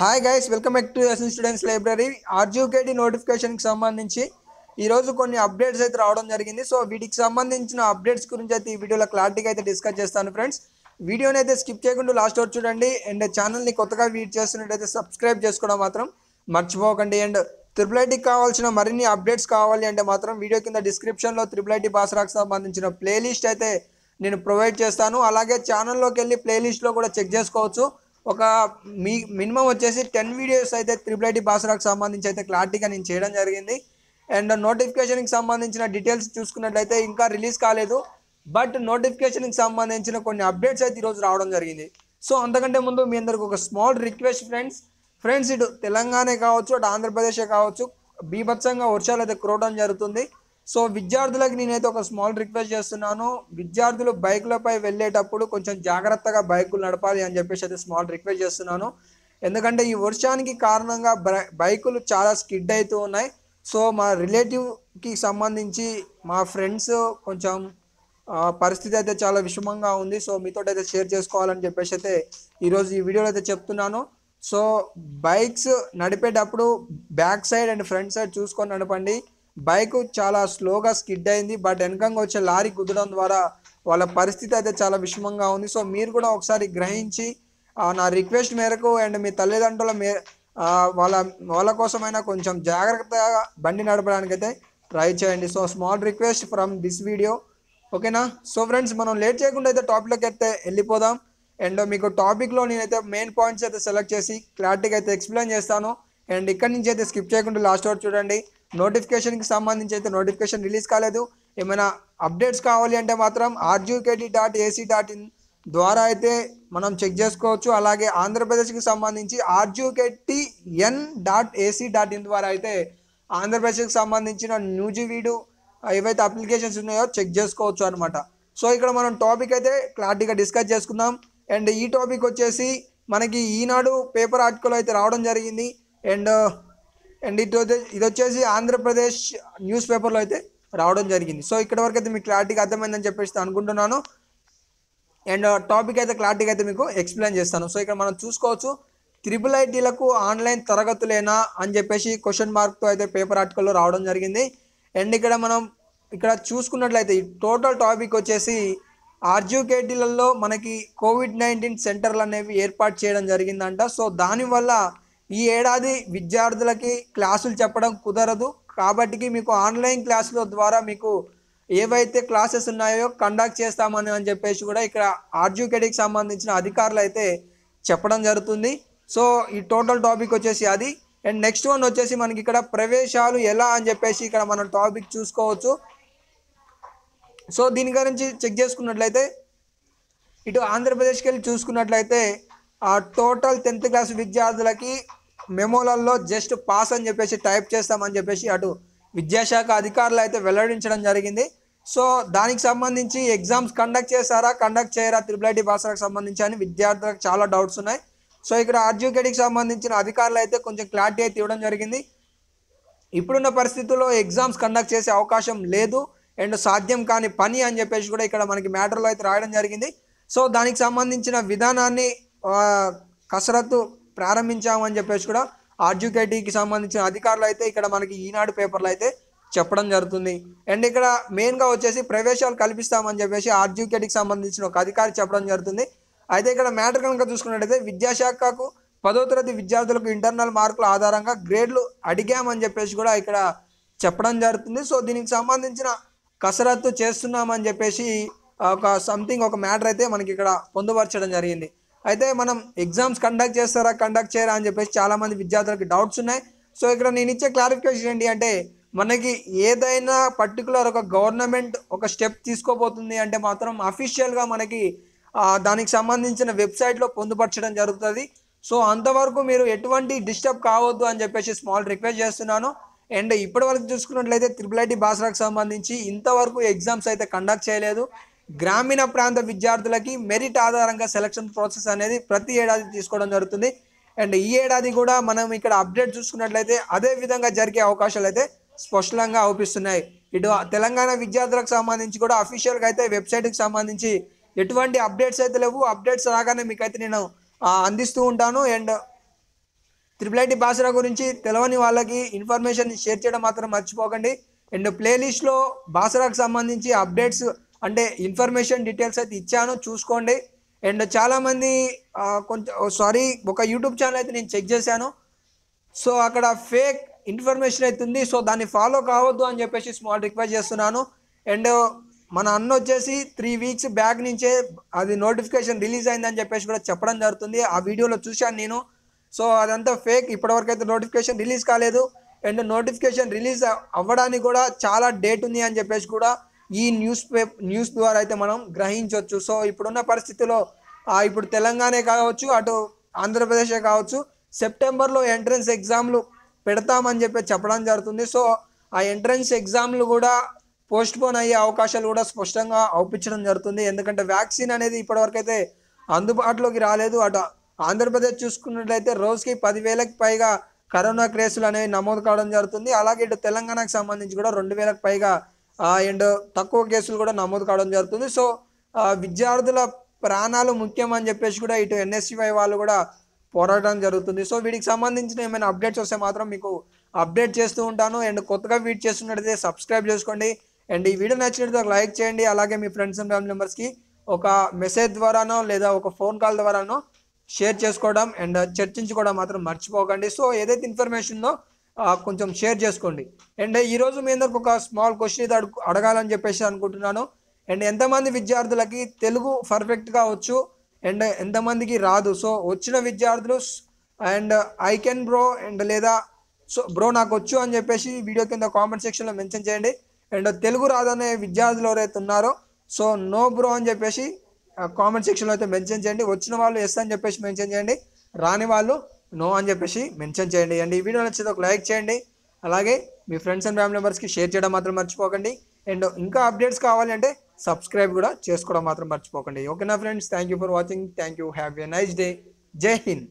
hi guys welcome back to SN students library RGKT నోటిఫికేషన్కి సంబంధించి ఈరోజు కొన్ని అప్డేట్స్ అయితే రావడం జరిగింది సో వీటికి సంబంధించిన అప్డేట్స్ గురించి అయితే ఈ వీడియోలో క్లారిటీగా అయితే డిస్కస్ చేస్తాను ఫ్రెండ్స్ వీడియోని అయితే స్కిప్ చేయకుండా లాస్ట్ వరకు చూడండి అండ్ ఛానల్ని కొత్తగా వీడ్ చేస్తున్నట్టయితే సబ్స్క్రైబ్ చేసుకోవడం మాత్రం మర్చిపోకండి అండ్ త్రిపుల్ ఐటీకి కావాల్సిన మరిన్ని అప్డేట్స్ కావాలి అంటే మాత్రం వీడియో కింద డిస్క్రిప్షన్లో త్రిపుల్ ఐటీ బాసరాకు సంబంధించిన ప్లేలిస్ట్ అయితే నేను ప్రొవైడ్ చేస్తాను అలాగే ఛానల్లోకి వెళ్ళి ప్లేలిస్ట్లో కూడా చెక్ చేసుకోవచ్చు ఒక మీ మినిమం వచ్చేసి టెన్ వీడియోస్ అయితే త్రిపుల్ ఐటీ బాసరాకు సంబంధించి అయితే క్లారిటీగా నేను చేయడం జరిగింది అండ్ నోటిఫికేషన్కి సంబంధించిన డీటెయిల్స్ చూసుకున్నట్లయితే ఇంకా రిలీజ్ కాలేదు బట్ నోటిఫికేషన్కి సంబంధించిన కొన్ని అప్డేట్స్ అయితే ఈరోజు రావడం జరిగింది సో అంతకంటే ముందు మీ అందరికి ఒక స్మాల్ రిక్వెస్ట్ ఫ్రెండ్స్ ఫ్రెండ్స్ ఇటు తెలంగాణ కావచ్చు అటు ఆంధ్రప్రదేశే కావచ్చు బీభత్సంగా వర్షాలు అయితే కురవడం జరుగుతుంది సో విద్యార్థులకు నేనైతే ఒక స్మాల్ రిక్వెస్ట్ చేస్తున్నాను విద్యార్థులు బైకులపై వెళ్ళేటప్పుడు కొంచెం జాగ్రత్తగా బైకులు నడపాలి అని చెప్పేసి అయితే స్మాల్ రిక్వెస్ట్ చేస్తున్నాను ఎందుకంటే ఈ వర్షానికి కారణంగా బైకులు చాలా స్కిడ్ అవుతూ ఉన్నాయి సో మా రిలేటివ్కి సంబంధించి మా ఫ్రెండ్స్ కొంచెం పరిస్థితి అయితే చాలా విషమంగా ఉంది సో మీతో అయితే షేర్ చేసుకోవాలని చెప్పేసి అయితే ఈరోజు ఈ వీడియోలో అయితే చెప్తున్నాను సో బైక్స్ నడిపేటప్పుడు back side and front side చూసుకొని నడపండి బైక్ చాలా స్లోగా స్కిడ్ అయింది బట్ వెనకంగా వచ్చే లారీ గుద్దడం ద్వారా వాళ్ళ పరిస్థితి అయితే చాలా విషమంగా ఉంది సో మీరు కూడా ఒకసారి గ్రహించి నా రిక్వెస్ట్ మేరకు అండ్ మీ తల్లిదండ్రుల మే వాళ్ళ వాళ్ళ కోసమైనా కొంచెం జాగ్రత్తగా బండి నడపడానికైతే ట్రై చేయండి so small request from this video ఓకేనా సో ఫ్రెండ్స్ మనం లేట్ చేయకుండా అయితే టాపిక్లోకి అయితే వెళ్ళిపోదాం అండ్ మీకు టాపిక్లో నేనైతే మెయిన్ పాయింట్స్ అయితే సెలెక్ట్ చేసి క్లారిటీగా అయితే ఎక్స్ప్లెయిన్ చేస్తాను అండ్ ఇక్కడ నుంచి అయితే స్కిప్ చేయకుండా లాస్ట్ వరకు చూడండి నోటిఫికేషన్కి సంబంధించి అయితే నోటిఫికేషన్ రిలీజ్ కాలేదు ఏమైనా అప్డేట్స్ కావాలి అంటే మాత్రం RGKT dot AC dot in ద్వారా అయితే మనం చెక్ చేసుకోవచ్చు అలాగే ఆంధ్రప్రదేశ్కి సంబంధించి RGKT N dot AC dot in ద్వారా అయితే ఆంధ్రప్రదేశ్కి సంబంధించిన న్యూజివీడు ఏవైతే అప్లికేషన్స్ ఉన్నాయో చెక్ చేసుకోవచ్చు అనమాట సో ఇక్కడ మనం టాపిక్ అయితే క్లారిటీగా డిస్కస్ చేసుకుందాం అండ్ ఈ టాపిక్ వచ్చేసి మనకి ఈనాడు పేపర్ ఆర్టికల్ అయితే రావడం జరిగింది అండ్ అండ్ ఇటు ఇది వచ్చేసి ఆంధ్రప్రదేశ్ న్యూస్ పేపర్లో అయితే రావడం జరిగింది సో ఇక్కడ వరకు అయితే మీకు క్లారిటీగా అర్థమైందని చెప్పేసి అనుకుంటున్నాను అండ్ టాపిక్ అయితే క్లారిటీగా అయితే మీకు ఎక్స్ప్లెయిన్ చేస్తాను సో ఇక్కడ మనం చూసుకోవచ్చు త్రిబుల్ ఐటీలకు ఆన్లైన్ తరగతులేనా అని చెప్పేసి క్వశ్చన్ మార్క్తో అయితే పేపర్ ఆర్టికల్లో రావడం జరిగింది అండ్ ఇక్కడ మనం ఇక్కడ చూసుకున్నట్లయితే ఈ టోటల్ టాపిక్ వచ్చేసి ఆర్జీకేటీలలో మనకి కోవిడ్ నైన్టీన్ సెంటర్లు అనేవి ఏర్పాటు చేయడం జరిగిందంట సో దానివల్ల ఈ ఏడాది విద్యార్థులకి క్లాసులు చెప్పడం కుదరదు కాబట్టి మీకు ఆన్లైన్ క్లాసుల ద్వారా మీకు ఏవైతే క్లాసెస్ ఉన్నాయో కండక్ట్ చేస్తామని అని చెప్పేసి కూడా ఇక్కడ ఆర్జుకేడికి సంబంధించిన అధికారులు అయితే చెప్పడం జరుగుతుంది సో ఈ టోటల్ టాపిక్ వచ్చేసి అది అండ్ నెక్స్ట్ వన్ వచ్చేసి మనకి ఇక్కడ ప్రవేశాలు ఎలా అని చెప్పేసి ఇక్కడ మనం టాపిక్ చూసుకోవచ్చు సో దీని గురించి చెక్ చేసుకున్నట్లయితే ఇటు ఆంధ్రప్రదేశ్కి వెళ్ళి చూసుకున్నట్లయితే టోటల్ టెన్త్ క్లాస్ విద్యార్థులకి మెమోలల్లో జస్ట్ పాస్ అని చెప్పేసి టైప్ చేస్తామని చెప్పేసి అటు విద్యాశాఖ అధికారులు అయితే వెల్లడించడం జరిగింది సో దానికి సంబంధించి ఎగ్జామ్స్ కండక్ట్ చేస్తారా కండక్ట్ చేయరా త్రిబుల్ ఐటీ భాషలకు సంబంధించి అని విద్యార్థులకు చాలా డౌట్స్ ఉన్నాయి సో ఇక్కడ ఆర్డ్యుకేట్కి సంబంధించిన అధికారులు అయితే కొంచెం క్లారిటీ అయితే ఇవ్వడం జరిగింది ఇప్పుడున్న పరిస్థితుల్లో ఎగ్జామ్స్ కండక్ట్ చేసే అవకాశం లేదు అండ్ సాధ్యం కాని పని అని చెప్పేసి కూడా ఇక్కడ మనకి మ్యాటర్లో అయితే రాయడం జరిగింది సో దానికి సంబంధించిన విధానాన్ని కసరత్తు ప్రారంభించామని చెప్పేసి కూడా ఆర్జుకేటీకి సంబంధించిన అధికారులు అయితే ఇక్కడ మనకి ఈనాడు పేపర్లు అయితే చెప్పడం జరుగుతుంది అండ్ ఇక్కడ మెయిన్గా వచ్చేసి ప్రవేశాలు కల్పిస్తామని చెప్పేసి ఆర్జుకేటీకి సంబంధించిన ఒక అధికారి చెప్పడం జరుగుతుంది అయితే ఇక్కడ మ్యాటర్ కనుక చూసుకున్నట్టయితే విద్యాశాఖకు పదో తరగతి విద్యార్థులకు ఇంటర్నల్ మార్కుల ఆధారంగా గ్రేడ్లు అడిగామని చెప్పేసి కూడా ఇక్కడ చెప్పడం జరుగుతుంది సో దీనికి సంబంధించిన కసరత్తు చేస్తున్నామని చెప్పేసి ఒక సంథింగ్ ఒక మ్యాటర్ అయితే మనకి ఇక్కడ పొందుపరచడం జరిగింది అయితే మనం ఎగ్జామ్స్ కండక్ట్ చేస్తారా కండక్ట్ చేయరా అని చెప్పేసి చాలామంది విద్యార్థులకు డౌట్స్ ఉన్నాయి సో ఇక్కడ నేను ఇచ్చే క్లారిఫికేషన్ ఏంటి అంటే మనకి ఏదైనా పర్టికులర్ ఒక గవర్నమెంట్ ఒక స్టెప్ తీసుకోబోతుంది అంటే మాత్రం అఫీషియల్గా మనకి దానికి సంబంధించిన వెబ్సైట్లో పొందుపరచడం జరుగుతుంది సో అంతవరకు మీరు ఎటువంటి డిస్టర్బ్ కావద్దు అని చెప్పేసి స్మాల్ రిక్వెస్ట్ చేస్తున్నాను అండ్ ఇప్పటి వరకు చూసుకున్నట్లయితే త్రిపుల్ ఐటీ భాషలకు సంబంధించి ఇంతవరకు ఎగ్జామ్స్ అయితే కండక్ట్ చేయలేదు గ్రామీణ ప్రాంత విద్యార్థులకి మెరిట్ ఆధారంగా సెలక్షన్ ప్రాసెస్ అనేది ప్రతి ఏడాది తీసుకోవడం జరుగుతుంది అండ్ ఈ ఏడాది కూడా మనం ఇక్కడ అప్డేట్ చూసుకున్నట్లయితే అదే విధంగా జరిగే అవకాశాలు అయితే స్పష్టంగా అవుపిస్తున్నాయి ఇటు తెలంగాణ విద్యార్థులకు సంబంధించి కూడా అఫీషియల్గా అయితే వెబ్సైట్కి సంబంధించి ఎటువంటి అప్డేట్స్ అయితే లేవు అప్డేట్స్ రాగానే మీకైతే నేను అందిస్తూ ఉంటాను అండ్ త్రిపుల్ ఐటీ బాసరా గురించి తెలవని వాళ్ళకి ఇన్ఫర్మేషన్ షేర్ చేయడం మాత్రం మర్చిపోకండి అండ్ ప్లేలిస్ట్లో బాసరాకు సంబంధించి అప్డేట్స్ అంటే ఇన్ఫర్మేషన్ డీటెయిల్స్ అయితే ఇచ్చాను చూసుకోండి అండ్ చాలామంది కొంచెం సారీ ఒక యూట్యూబ్ ఛానల్ అయితే నేను చెక్ చేశాను సో అక్కడ ఫేక్ ఇన్ఫర్మేషన్ అయితే ఉంది సో దాన్ని ఫాలో కావద్దు అని చెప్పేసి స్మాల్ రిక్వెస్ట్ చేస్తున్నాను అండ్ మన అన్న వచ్చేసి త్రీ వీక్స్ బ్యాక్ నుంచే అది నోటిఫికేషన్ రిలీజ్ అయిందని చెప్పేసి కూడా చెప్పడం జరుగుతుంది ఆ వీడియోలో చూశాను నేను సో అదంతా ఫేక్ ఇప్పటివరకు అయితే నోటిఫికేషన్ రిలీజ్ కాలేదు అండ్ నోటిఫికేషన్ రిలీజ్ అవ్వడానికి కూడా చాలా డేట్ ఉంది అని చెప్పేసి కూడా ఈ న్యూస్ పేప్ న్యూస్ ద్వారా అయితే మనం గ్రహించవచ్చు సో ఇప్పుడున్న పరిస్థితిలో ఇప్పుడు తెలంగాణ కావచ్చు అటు ఆంధ్రప్రదేశ్ కావచ్చు సెప్టెంబర్లో ఎంట్రన్స్ ఎగ్జామ్లు పెడతామని చెప్పి చెప్పడం జరుగుతుంది సో ఆ ఎంట్రన్స్ ఎగ్జామ్లు కూడా పోస్ట్పోన్ అయ్యే అవకాశాలు కూడా స్పష్టంగా అవుపించడం జరుగుతుంది ఎందుకంటే వ్యాక్సిన్ అనేది ఇప్పటివరకు అయితే అందుబాటులోకి రాలేదు అటు ఆంధ్రప్రదేశ్ చూసుకున్నట్లయితే రోజుకి పదివేలకు పైగా కరోనా కేసులు అనేవి నమోదు కావడం జరుగుతుంది అలాగే ఇటు తెలంగాణకు సంబంధించి కూడా రెండు వేలకు పైగా అండ్ తక్కువ కేసులు కూడా నమోదు కావడం జరుగుతుంది సో విద్యార్థుల ప్రాణాలు ముఖ్యం అని చెప్పేసి కూడా ఇటు ఎన్ఎస్సివై వాళ్ళు కూడా పోరాటం జరుగుతుంది సో వీటికి సంబంధించిన ఏమైనా అప్డేట్స్ వస్తే మాత్రం మీకు అప్డేట్ చేస్తూ ఉంటాను అండ్ కొత్తగా వీట్ చేస్తున్నట్టయితే సబ్స్క్రైబ్ చేసుకోండి అండ్ ఈ వీడియో నచ్చినట్టు ఒక లైక్ చేయండి అలాగే మీ ఫ్రెండ్స్ అండ్ ఫ్యామిలీ మెంబర్స్కి ఒక మెసేజ్ ద్వారానో లేదా ఒక ఫోన్ కాల్ ద్వారానో షేర్ చేసుకోవడం అండ్ చర్చించుకోవడం మాత్రం మర్చిపోకండి సో ఏదైతే ఇన్ఫర్మేషన్ ఉందో కొంచెం షేర్ చేసుకోండి అండ్ ఈరోజు మీ అందరికి ఒక స్మాల్ క్వశ్చన్ ఇది అడుగు అడగాలని చెప్పేసి అనుకుంటున్నాను అండ్ ఎంతమంది విద్యార్థులకి తెలుగు పర్ఫెక్ట్గా వచ్చు అండ్ ఎంతమందికి రాదు సో వచ్చిన విద్యార్థులు and I can bro and లేదా సో బ్రో నాకు వచ్చు అని చెప్పేసి వీడియో కింద కామెంట్ సెక్షన్లో మెన్షన్ చేయండి అండ్ తెలుగు రాదనే విద్యార్థులు ఎవరైతే ఉన్నారో సో నో బ్రో అని చెప్పేసి కామెంట్ సెక్షన్లో అయితే మెన్షన్ చేయండి వచ్చిన వాళ్ళు ఎస్ అని చెప్పేసి మెన్షన్ చేయండి రాని వాళ్ళు నో అని చెప్పేసి మెన్షన్ చేయండి అండ్ ఈ వీడియో నచ్చితే ఒక లైక్ చేయండి అలాగే మీ ఫ్రెండ్స్ అండ్ ఫ్యామిలీ మెంబర్స్కి షేర్ చేయడం మాత్రం మర్చిపోకండి అండ్ ఇంకా అప్డేట్స్ కావాలి అంటే సబ్స్క్రైబ్ కూడా చేసుకోవడం మాత్రం మర్చిపోకండి ఓకేనా friends thank for watching thank you have a nice day Jai Hind